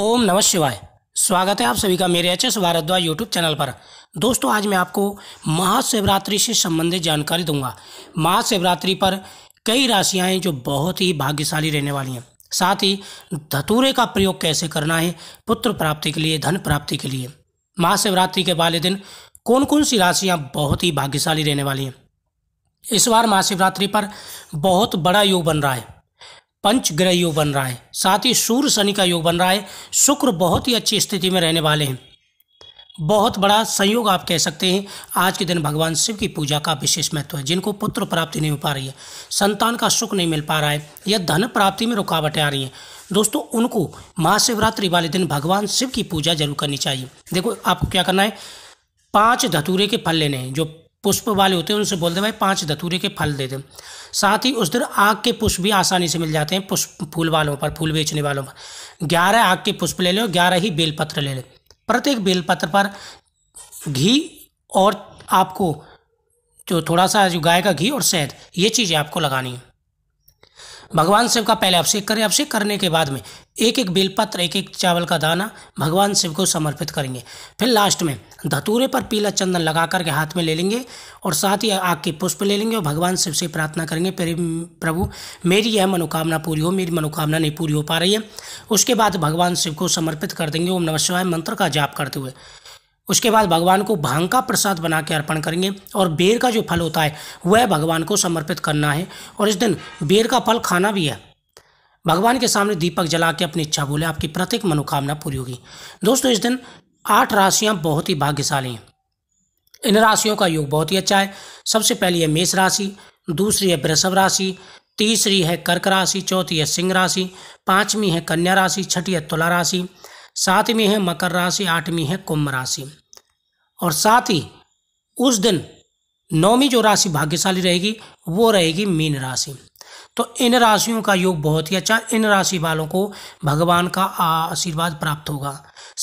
ओम नमः शिवाय स्वागत है आप सभी का मेरे H S Bhardwaj YouTube channel पर दोस्तों आज मैं आपको महाशिवरात्रि से संबंधित जानकारी दूंगा महाशिवरात्रि पर कई राशियां हैं जो बहुत ही भाग्यशाली रहने वाली हैं साथ ही धतूरे का प्रयोग कैसे करना है पुत्र प्राप्ति के लिए धन प्राप्ति के लिए महाशिवरात्रि के वाले दिन कौन कौन सी राशियाँ बहुत ही भाग्यशाली रहने वाली हैं इस बार महाशिवरात्रि पर बहुत बड़ा योग बन रहा है पंच ग्रह योग बन रहा है साथ ही सूर्य शनि का योग बन रहा है शुक्र बहुत ही अच्छी स्थिति में रहने वाले हैं बहुत बड़ा संयोग आप कह सकते हैं आज के दिन भगवान शिव की पूजा का विशेष महत्व है जिनको पुत्र प्राप्ति नहीं हो पा रही है संतान का सुख नहीं मिल पा रहा है या धन प्राप्ति में रुकावटें आ रही हैं दोस्तों उनको महाशिवरात्रि वाले दिन भगवान शिव की पूजा जरूर करनी चाहिए देखो आपको क्या करना है पांच धतूरे के फल लेने हैं जो पुष्प वाले होते हैं उनसे बोल दें भाई पाँच धतूरे के फल दे दें साथ ही उस दिन आग के पुष्प भी आसानी से मिल जाते हैं पुष्प फूल वालों पर फूल बेचने वालों पर ग्यारह आग के पुष्प ले लें ग्यारह ही बेलपत्र ले लें प्रत्येक बेलपत्र पर घी और आपको जो थोड़ा सा जो गाय का घी और शहद ये चीज़ें आपको लगानी है भगवान शिव का पहले अभिषेक करें अभिषेक करने के बाद में एक एक बेलपत्र एक एक चावल का दाना भगवान शिव को समर्पित करेंगे फिर लास्ट में धतूरे पर पीला चंदन लगा करके हाथ में ले लेंगे और साथ ही आग के पुष्प ले लेंगे और भगवान शिव से प्रार्थना करेंगे प्रभु मेरी यह मनोकामना पूरी हो मेरी मनोकामना नहीं पूरी हो पा रही है उसके बाद भगवान शिव को समर्पित कर देंगे ओम नमः शिवाय मंत्र का जाप करते हुए उसके बाद भगवान को भांग का प्रसाद बना के अर्पण करेंगे और बेर का जो फल होता है वह भगवान को समर्पित करना है और इस दिन बेर का फल खाना भी है भगवान के सामने दीपक जला के अपनी इच्छा बोले आपकी प्रत्येक मनोकामना पूरी होगी दोस्तों इस दिन आठ राशियाँ बहुत ही भाग्यशाली हैं इन राशियों का योग बहुत ही अच्छा है सबसे पहली है मेष राशि दूसरी है वृषभ राशि तीसरी है कर्क राशि चौथी है सिंह राशि पांचवी है कन्या राशि छठी है तुला राशि सातवीं है मकर राशि आठवीं है कुंभ राशि और साथ ही उस दिन नौवीं जो राशि भाग्यशाली रहेगी वो रहेगी मीन राशि तो इन राशियों का योग बहुत ही अच्छा इन राशि वालों को भगवान का आशीर्वाद प्राप्त होगा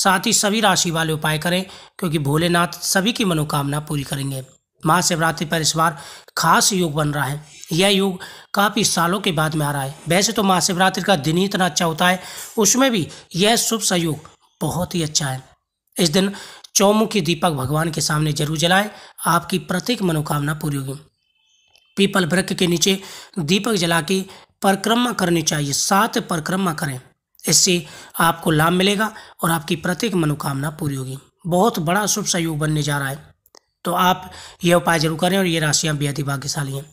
साथ ही सभी राशि वाले उपाय करें क्योंकि भोलेनाथ सभी की मनोकामना पूरी करेंगे महाशिवरात्रि पर इस बार खास योग बन रहा है यह युग काफ़ी सालों के बाद में आ रहा है वैसे तो महाशिवरात्रि का दिन ही इतना अच्छा होता है उसमें भी यह शुभ सहयोग बहुत ही अच्छा है इस दिन चौमुखी दीपक भगवान के सामने जरूर जलाएं आपकी प्रत्येक मनोकामना पूरी होगी पीपल वृक्ष के नीचे दीपक जला के परिक्रमा करनी चाहिए सात परिक्रमा करें इससे आपको लाभ मिलेगा और आपकी प्रत्येक मनोकामना पूरी होगी बहुत बड़ा शुभ सहयोग बनने जा रहा है तो आप यह उपाय जरूर करें और ये राशियाँ बेहद ही भाग्यशाली हैं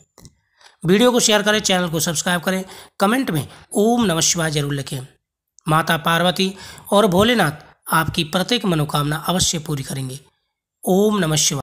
वीडियो को शेयर करें चैनल को सब्सक्राइब करें कमेंट में ओम नम शिवाय जरूर लिखें माता पार्वती और भोलेनाथ आपकी प्रत्येक मनोकामना अवश्य पूरी करेंगे ओम नम शिवाय